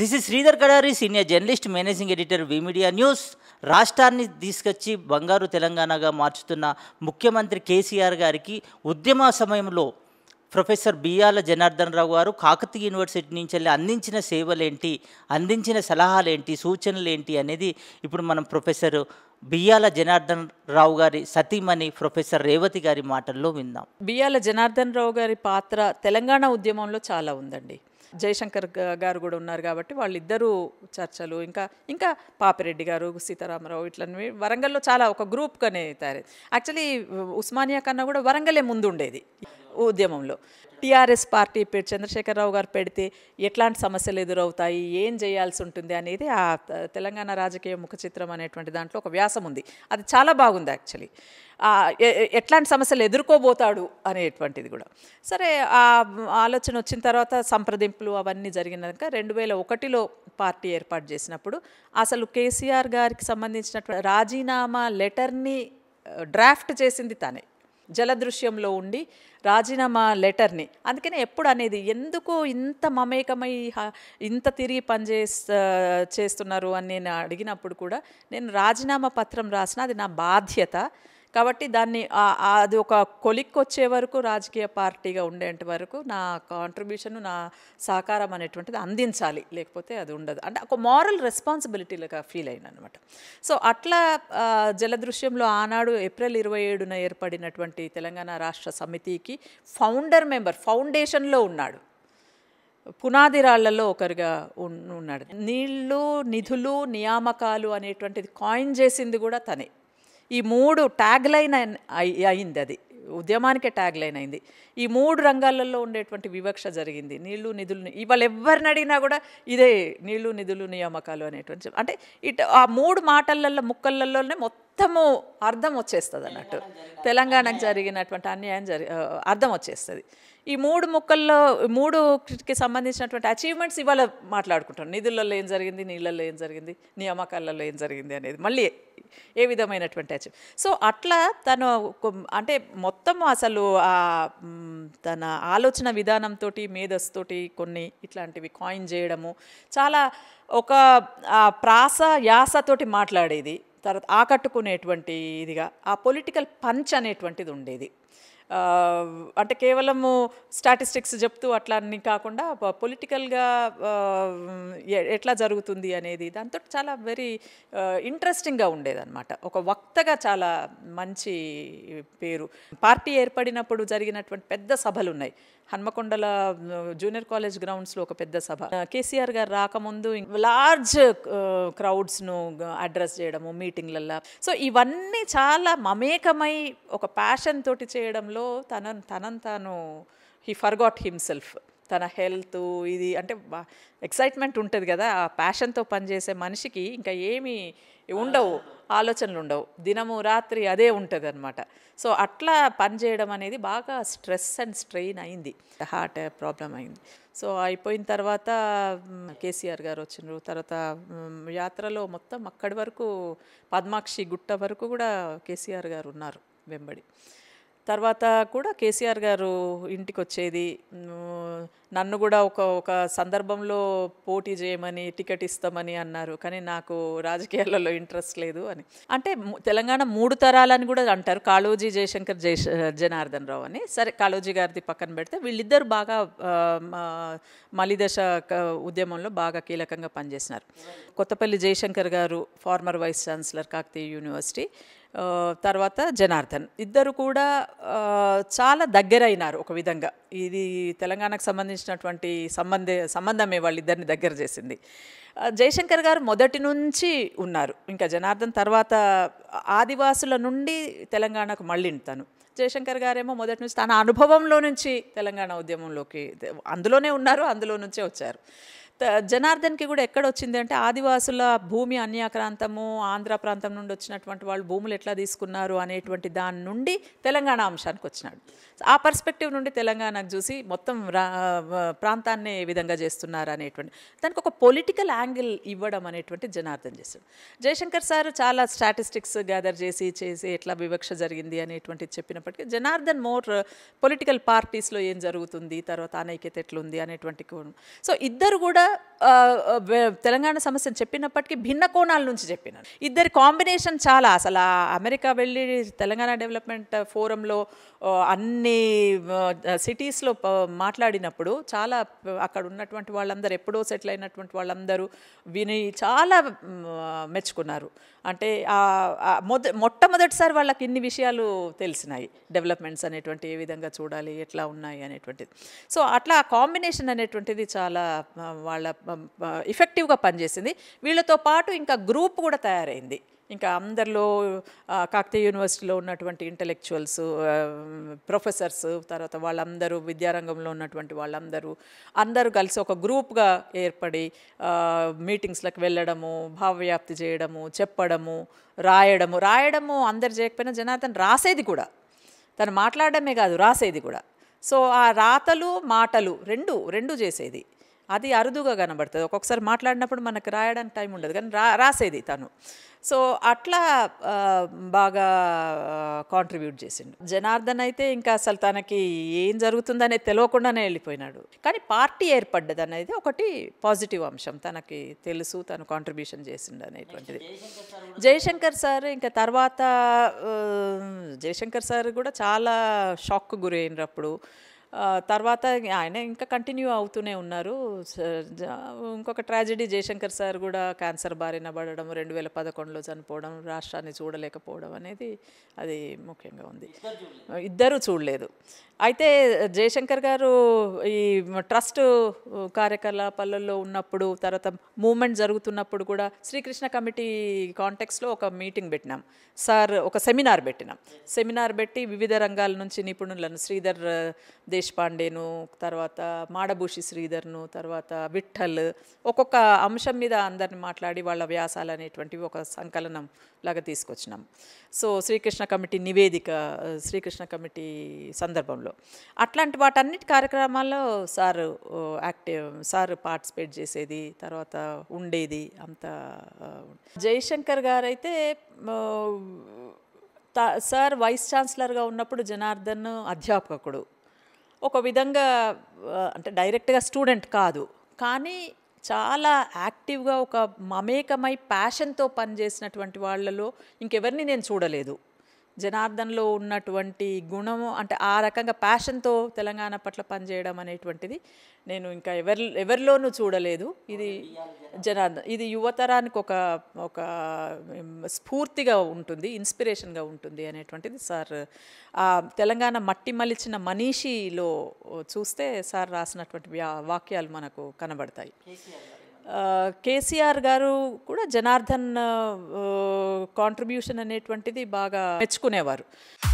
this is Sridhar Kadari senior journalist managing editor media news రాష్ట్రాన్ని తీసుకొచ్చి బంగారు తెలంగాణగా మార్చుతున్న ముఖ్యమంత్రి కేసీఆర్ గారికి ఉద్యమ సమయంలో ప్రొఫెసర్ బియాల జనార్దన్ రావు గారు కాకతీయ యూనివర్సిటీ నుంచి వెళ్ళి అందించిన సేవలేంటి అందించిన సలహాలేంటి సూచనలేంటి అనేది ఇప్పుడు మనం ప్రొఫెసర్ బియ్యాల జనార్దన్ రావు గారి సతీమణి ప్రొఫెసర్ రేవతి గారి మాటల్లో విందాం బియ్యాల జనార్దన్ రావు గారి పాత్ర తెలంగాణ ఉద్యమంలో చాలా ఉందండి జయశంకర్ గారు కూడా ఉన్నారు కాబట్టి వాళ్ళిద్దరూ చర్చలు ఇంకా ఇంకా పాపిరెడ్డి గారు సీతారామరావు ఇట్లన్నీ వరంగల్లో చాలా ఒక గ్రూప్గానే తయారైంది యాక్చువల్లీ ఉస్మానియా కన్నా కూడా వరంగలే ముందుండేది ఉద్యమంలో టీఆర్ఎస్ పార్టీ చంద్రశేఖరరావు గారు పెడితే ఎట్లాంటి సమస్యలు ఎదురవుతాయి ఏం చేయాల్సి ఉంటుంది అనేది ఆ తెలంగాణ రాజకీయ ముఖ చిత్రం అనేటువంటి దాంట్లో ఒక వ్యాసం ఉంది అది చాలా బాగుంది యాక్చువల్లీ ఎట్లాంటి సమస్యలు ఎదుర్కోబోతాడు అనేటువంటిది కూడా సరే ఆ ఆలోచన వచ్చిన తర్వాత సంప్రదింపులు అవన్నీ జరిగినాక రెండు వేల ఒకటిలో పార్టీ ఏర్పాటు చేసినప్పుడు అసలు కేసీఆర్ గారికి సంబంధించినటువంటి రాజీనామా లెటర్ని డ్రాఫ్ట్ చేసింది తానే జలదృశ్యంలో ఉండి రాజీనామా లెటర్ని అందుకనే ఎప్పుడు అనేది ఎందుకు ఇంత మమేకమై ఇంత తిరిగి పనిచే చేస్తున్నారు అని నేను అడిగినప్పుడు కూడా నేను రాజీనామా పత్రం రాసిన అది నా బాధ్యత కాబట్టి దాన్ని అది ఒక కొలిక్ వచ్చే వరకు రాజకీయ పార్టీగా ఉండేంత వరకు నా కాంట్రిబ్యూషన్ నా సహకారం అనేటువంటిది అందించాలి లేకపోతే అది ఉండదు అంటే ఒక మారల్ రెస్పాన్సిబిలిటీలుగా ఫీల్ అయిన అనమాట సో అట్లా జలదృశ్యంలో ఆనాడు ఏప్రిల్ ఇరవై ఏడున ఏర్పడినటువంటి తెలంగాణ రాష్ట్ర సమితికి ఫౌండర్ మెంబర్ ఫౌండేషన్లో ఉన్నాడు పునాది రాళ్లలో ఒకరిగా ఉన్నాడు నీళ్లు నిధులు నియామకాలు అనేటువంటిది కాయిన్ చేసింది కూడా తనే ఈ మూడు ట్యాగ్ లైన్ అయింది అది ఉద్యమానికే ట్యాగ్ లైన్ అయింది ఈ మూడు రంగాలలో ఉండేటువంటి వివక్ష జరిగింది నీళ్లు నిధులు ఇవాళ ఎవరిని అడిగినా కూడా ఇదే నీళ్లు నిధులు నియామకాలు అనేటువంటి అంటే ఇటు ఆ మూడు మాటలలో ముక్కలలోనే మొత్తము అర్థం వచ్చేస్తుంది అన్నట్టు తెలంగాణకు జరిగినటువంటి అన్యాయం జరి అర్థం వచ్చేస్తుంది ఈ మూడు ముక్కల్లో మూడుకి సంబంధించినటువంటి అచీవ్మెంట్స్ ఇవాళ మాట్లాడుకుంటాం నిధులలో ఏం జరిగింది నీళ్ళల్లో ఏం జరిగింది నియామకాలలో ఏం జరిగింది అనేది మళ్ళీ ఏ విధమైనటువంటి అచీవ్ సో అట్లా తను అంటే మొత్తం అసలు తన ఆలోచన విధానంతో మేధస్తోటి కొన్ని ఇట్లాంటివి కాయిన్ చేయడము చాలా ఒక ప్రాస యాసతోటి మాట్లాడేది తర్వాత ఆకట్టుకునేటువంటి ఇదిగా ఆ పొలిటికల్ పంచ్ అనేటువంటిది ఉండేది అంటే కేవలము స్టాటిస్టిక్స్ చెప్తూ అట్లా అన్ని కాకుండా పొలిటికల్గా ఎట్లా జరుగుతుంది అనేది దాంతో చాలా వెరీ ఇంట్రెస్టింగ్గా ఉండేదన్నమాట ఒక వక్తగా చాలా మంచి పేరు పార్టీ ఏర్పడినప్పుడు జరిగినటువంటి పెద్ద సభలు ఉన్నాయి హన్మకొండల జూనియర్ కాలేజ్ గ్రౌండ్స్లో ఒక పెద్ద సభ కేసీఆర్ గారు రాకముందు లార్జ్ క్రౌడ్స్ను అడ్రస్ చేయడము మీటింగ్లలో సో ఇవన్నీ చాలా మమేకమై ఒక ప్యాషన్ తోటి చేయడంలో తన తనను తాను హీ ఫర్గాట్ హిమ్సెల్ఫ్ తన హెల్త్ ఇది అంటే ఎక్సైట్మెంట్ ఉంటుంది కదా ఆ ప్యాషన్తో పనిచేసే మనిషికి ఇంకా ఏమీ ఉండవు ఆలోచనలు ఉండవు దినము రాత్రి అదే ఉంటుంది అనమాట సో అట్లా పనిచేయడం అనేది బాగా స్ట్రెస్ అండ్ స్ట్రెయిన్ అయింది హార్ట్ ప్రాబ్లం అయింది సో అయిపోయిన తర్వాత కేసీఆర్ గారు వచ్చినారు తర్వాత యాత్రలో మొత్తం అక్కడి వరకు పద్మాక్షి గుట్ట వరకు కూడా కేసీఆర్ గారు ఉన్నారు వెంబడి తర్వాత కూడా కేసీఆర్ గారు ఇంటికి వచ్చేది నన్ను కూడా ఒక ఒక సందర్భంలో పోటీ చేయమని టికెట్ ఇస్తామని అన్నారు కానీ నాకు రాజకీయాలలో ఇంట్రెస్ట్ లేదు అని అంటే తెలంగాణ మూడు తరాలని కూడా అంటారు కాళోజీ జయశంకర్ జయ జనార్దన్ రావు అని సరే కాళోజీ గారిది పక్కన పెడితే వీళ్ళిద్దరు బాగా మలిదశ ఉద్యమంలో బాగా కీలకంగా పనిచేసినారు Kothapalli Jayashankar garu former vice chancellor Kakatiya university తర్వాత జనార్దన్ ఇద్దరు కూడా చాలా దగ్గరైనారు ఒక విధంగా ఇది తెలంగాణకు సంబంధించినటువంటి సంబంధ సంబంధమే వాళ్ళు ఇద్దరిని దగ్గర చేసింది జయశంకర్ గారు మొదటి నుంచి ఉన్నారు ఇంకా జనార్దన్ తర్వాత ఆదివాసుల నుండి తెలంగాణకు మళ్ళీ తను జయశంకర్ గారేమో మొదటి నుంచి తన అనుభవంలో నుంచి తెలంగాణ ఉద్యమంలోకి అందులోనే ఉన్నారు అందులో నుంచే వచ్చారు జనార్దన్కి కూడా ఎక్కడ వచ్చింది అంటే ఆదివాసుల భూమి అన్యాక్రాంతము ఆంధ్ర ప్రాంతం నుండి వచ్చినటువంటి వాళ్ళు భూములు ఎట్లా తీసుకున్నారు అనేటువంటి దాని నుండి తెలంగాణ అంశానికి వచ్చినాడు ఆ పర్స్పెక్టివ్ నుండి తెలంగాణకు చూసి మొత్తం ప్రాంతాన్ని ఏ విధంగా చేస్తున్నారు అనేటువంటి దానికి ఒక పొలిటికల్ యాంగిల్ ఇవ్వడం అనేటువంటి జనార్దన్ చేశాడు జయశంకర్ సార్ చాలా స్టాటిస్టిక్స్ గ్యాదర్ చేసి చేసి ఎట్లా వివక్ష జరిగింది అనేటువంటిది చెప్పినప్పటికీ జనార్దన్ మోర్ పొలిటికల్ పార్టీస్లో ఏం జరుగుతుంది తర్వాత అనైక్యత ఎట్లుంది అనేటువంటి సో ఇద్దరు కూడా up తెలంగాణ సమస్యను చెప్పినప్పటికీ భిన్న కోణాల నుంచి చెప్పినాను ఇద్దరి కాంబినేషన్ చాలా అసలు అమెరికా వెళ్ళి తెలంగాణ డెవలప్మెంట్ ఫోరంలో అన్ని సిటీస్లో మాట్లాడినప్పుడు చాలా అక్కడ ఉన్నటువంటి వాళ్ళందరూ ఎప్పుడో సెటిల్ అయినటువంటి వాళ్ళందరూ విని చాలా మెచ్చుకున్నారు అంటే మొద మొట్టమొదటిసారి వాళ్ళకి ఇన్ని విషయాలు తెలిసినాయి డెవలప్మెంట్స్ అనేటువంటి ఏ విధంగా చూడాలి ఎట్లా ఉన్నాయి అనేటువంటిది సో అట్లా కాంబినేషన్ అనేటువంటిది చాలా వాళ్ళ ఎఫెక్టివ్గా పనిచేసింది వీళ్ళతో పాటు ఇంకా గ్రూప్ కూడా తయారైంది ఇంకా అందరిలో కాకతీయ యూనివర్సిటీలో ఉన్నటువంటి ఇంటలెక్చువల్స్ ప్రొఫెసర్స్ తర్వాత వాళ్ళందరూ విద్యారంగంలో ఉన్నటువంటి వాళ్ళందరూ అందరూ కలిసి ఒక గ్రూప్గా ఏర్పడి మీటింగ్స్లకు వెళ్ళడము భావవ్యాప్తి చేయడము చెప్పడము రాయడము రాయడము అందరు చేయకపోయినా జనార్దన్ రాసేది కూడా తను మాట్లాడడమే కాదు రాసేది కూడా సో ఆ రాతలు మాటలు రెండు రెండు చేసేది అది అరుదుగా కనబడుతుంది ఒక్కొక్కసారి మాట్లాడినప్పుడు మనకు రాయడానికి టైం ఉండదు కానీ రా రాసేది తను సో అట్లా బాగా కాంట్రిబ్యూట్ చేసిండు జనార్దన్ అయితే ఇంకా అసలు తనకి ఏం జరుగుతుందనేది తెలియకుండానే వెళ్ళిపోయినాడు కానీ పార్టీ ఏర్పడ్డది అనేది ఒకటి పాజిటివ్ అంశం తనకి తెలుసు తను కాంట్రిబ్యూషన్ చేసిండు అనేటువంటిది జయశంకర్ సార్ ఇంకా తర్వాత జయశంకర్ సార్ కూడా చాలా షాక్ గురైనప్పుడు తర్వాత ఆయన ఇంకా కంటిన్యూ అవుతూనే ఉన్నారు ఇంకొక ట్రాజడీ జయశంకర్ సార్ కూడా క్యాన్సర్ బారిన పడడం రెండు వేల పదకొండులో చనిపోవడం రాష్ట్రాన్ని చూడలేకపోవడం అనేది అది ముఖ్యంగా ఉంది ఇద్దరూ చూడలేదు అయితే జయశంకర్ గారు ఈ ట్రస్ట్ కార్యకలాపాలలో ఉన్నప్పుడు తర్వాత మూమెంట్ జరుగుతున్నప్పుడు కూడా శ్రీకృష్ణ కమిటీ కాంటెక్స్లో ఒక మీటింగ్ పెట్టినాం సార్ ఒక సెమినార్ పెట్టినాం సెమినార్ పెట్టి వివిధ రంగాల నుంచి నిపుణులను శ్రీధర్ దేశపాండేను తర్వాత మాడభూషి శ్రీధర్ను తర్వాత విఠల్ ఒక్కొక్క అంశం మీద అందరిని మాట్లాడి వాళ్ళ వ్యాసాలు అనేటువంటివి ఒక సంకలనం లాగా తీసుకొచ్చినాం సో శ్రీకృష్ణ కమిటీ నివేదిక శ్రీకృష్ణ కమిటీ సందర్భంలో అట్లాంటి వాటన్నిటి కార్యక్రమాల్లో సార్ యాక్టివ్ సార్ పార్టిసిపేట్ చేసేది తర్వాత ఉండేది అంత జయశంకర్ గారైతే సార్ వైస్ ఛాన్సలర్గా ఉన్నప్పుడు జనార్దన్ అధ్యాపకుడు ఒక విధంగా అంటే డైరెక్ట్గా స్టూడెంట్ కాదు కానీ చాలా యాక్టివ్గా ఒక మమేకమై ప్యాషన్తో పనిచేసినటువంటి వాళ్ళలో ఇంకెవరిని నేను చూడలేదు జనార్దన్లో ఉన్నటువంటి గుణము అంటే ఆ రకంగా ప్యాషన్తో తెలంగాణ పట్ల పనిచేయడం అనేటువంటిది నేను ఇంకా ఎవరి ఎవరిలోనూ చూడలేదు ఇది జనార్దన్ ఇది యువతరానికి ఒక ఒక స్ఫూర్తిగా ఉంటుంది ఇన్స్పిరేషన్గా ఉంటుంది అనేటువంటిది సార్ తెలంగాణ మట్టి మలిచిన మనీషిలో చూస్తే సార్ రాసినటువంటి వాక్యాలు మనకు కనబడతాయి కేసీఆర్ గారు కూడా జనార్దన్ కాంట్రిబ్యూషన్ అనేటువంటిది బాగా మెచ్చుకునేవారు